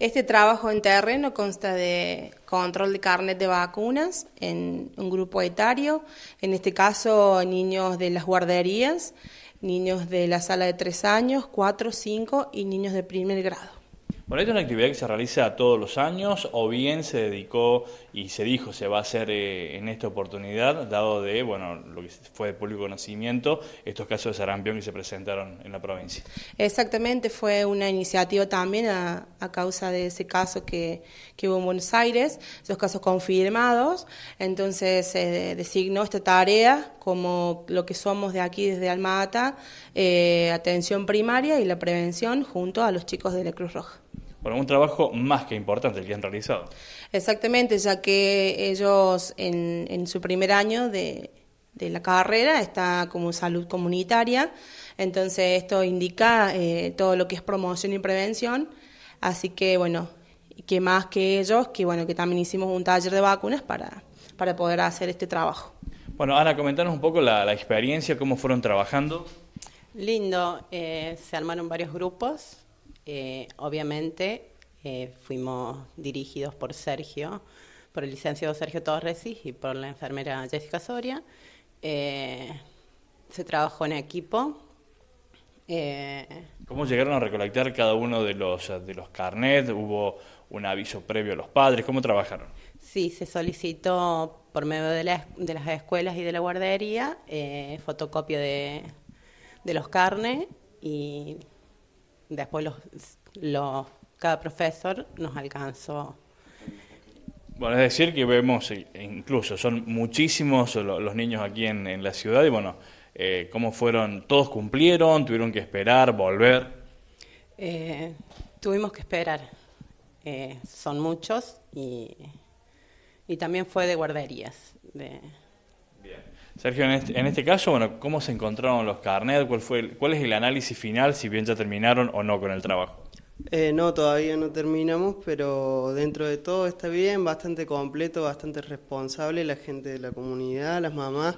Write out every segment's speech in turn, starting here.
Este trabajo en terreno consta de control de carnet de vacunas en un grupo etario, en este caso niños de las guarderías, niños de la sala de tres años, 4, 5 y niños de primer grado. Bueno, esta es una actividad que se realiza todos los años o bien se dedicó y se dijo se va a hacer eh, en esta oportunidad, dado de, bueno, lo que fue de público conocimiento, estos casos de sarampión que se presentaron en la provincia. Exactamente, fue una iniciativa también a, a causa de ese caso que, hubo en Buenos Aires, esos casos confirmados. Entonces se eh, designó esta tarea como lo que somos de aquí desde Almata, eh, atención primaria y la prevención junto a los chicos de la Cruz Roja. Bueno, un trabajo más que importante el que han realizado. Exactamente, ya que ellos en, su primer año de, la carrera está como salud comunitaria, entonces esto indica eh, todo lo que es promoción y prevención Así que bueno, que más que ellos, que bueno, que también hicimos un taller de vacunas para, para poder hacer este trabajo. Bueno, Ana, comentanos un poco la, experiencia, cómo fueron trabajando. Lindo, eh, se armaron varios grupos, eh, obviamente eh, fuimos dirigidos por Sergio, por el licenciado Sergio Torresis y por la enfermera Jessica Soria. se trabajó en equipo, eh, ¿Cómo llegaron a recolectar cada uno de los, eh, de los carnets? ¿Hubo un aviso previo a los padres? ¿Cómo trabajaron? Sí, se solicitó por medio de, de las escuelas y de la guardería eh, fotocopio fotocopia de, los carnes y después los, cada profesor nos alcanzó. Bueno, es decir que vemos, incluso son muchísimos los niños aquí en la ciudad y bueno, eh, ¿Cómo fueron? ¿Todos cumplieron? ¿Tuvieron que esperar, volver? Eh, tuvimos que esperar. Eh, son muchos y, también fue de guarderías. Bien. Sergio, en este, este caso, ¿cómo se encontraron los carnets? ¿Cuál, fue ¿Cuál es el análisis final, si bien ya terminaron o no con el trabajo? no, todavía no terminamos, pero dentro de todo está bien, bastante completo, bastante responsable la gente de la comunidad, las mamás.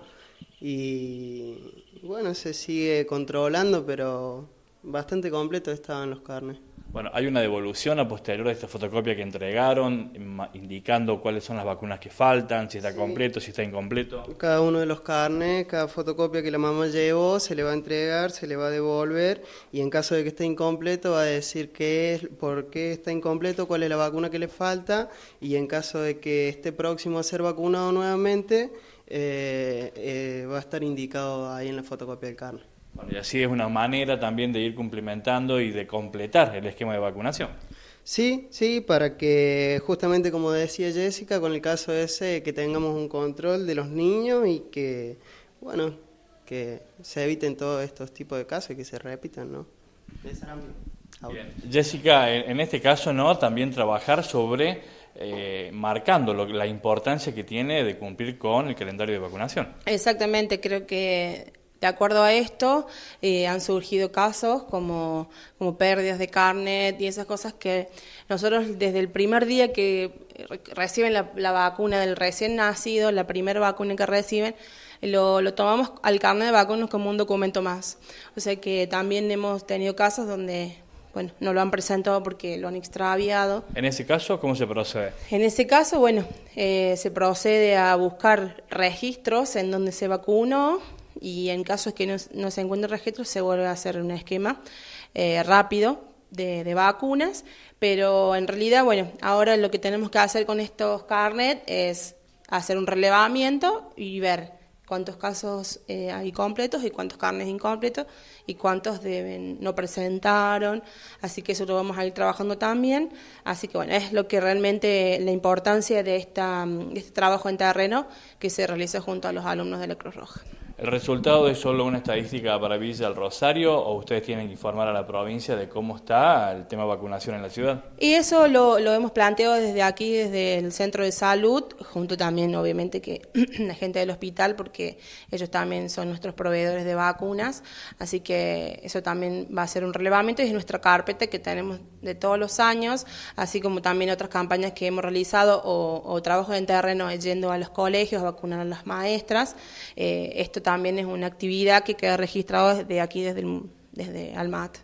Y, bueno, se sigue controlando, pero bastante completo estaban los carnes. Bueno, hay una devolución a posterior de esta fotocopia que entregaron, indicando cuáles son las vacunas que faltan, si está completo, si está incompleto. Cada uno de los carnes, cada fotocopia que la mamá llevó, se le va a entregar, se le va a devolver, y en caso de que esté incompleto, va a decir qué es, por qué está incompleto, cuál es la vacuna que le falta, y en caso de que esté próximo a ser vacunado nuevamente, eh, eh, va a estar indicado ahí en la fotocopia del carnet. Bueno, y así es una manera también de ir cumplimentando y de completar el esquema de vacunación. Sí, sí, para que justamente como decía Jessica, con el caso ese, que tengamos un control de los niños y que, bueno, que se eviten todos estos tipos de casos y que se repitan, ¿no? Jessica, en este caso, ¿no? También trabajar sobre eh, marcando la importancia que tiene de cumplir con el calendario de vacunación. Exactamente, creo que de acuerdo a esto, eh, han surgido casos como, como pérdidas de carne y esas cosas que nosotros desde el primer día que reciben la, vacuna del recién nacido, la primera vacuna que reciben, lo, tomamos al carnet de vacunas como un documento más. O sea que también hemos tenido casos donde bueno, no lo han presentado porque lo han extraviado. ¿En ese caso cómo se procede? En ese caso, bueno, eh, se procede a buscar registros en donde se vacunó y en casos que no, se encuentren registros se vuelve a hacer un esquema eh, rápido de, de, vacunas, pero en realidad, bueno, ahora lo que tenemos que hacer con estos carnet es hacer un relevamiento y ver cuántos casos eh, hay completos y cuántos carnes incompletos y cuántos deben, no presentaron. Así que eso lo vamos a ir trabajando también. Así que bueno, es lo que realmente la importancia de, esta, de este trabajo en terreno que se realiza junto a los alumnos de la Cruz Roja. ¿El resultado es solo una estadística para Villa del Rosario o ustedes tienen que informar a la provincia de cómo está el tema de vacunación en la ciudad? Y eso lo, hemos planteado desde aquí, desde el centro de salud, junto también obviamente que la gente del hospital, porque ellos también son nuestros proveedores de vacunas, así que eso también va a ser un relevamiento y es nuestra carpeta que tenemos de todos los años, así como también otras campañas que hemos realizado o, o en terreno yendo a los colegios a vacunar a las maestras. Eh, esto también también es una actividad que queda registrada desde aquí, desde, desde Almat.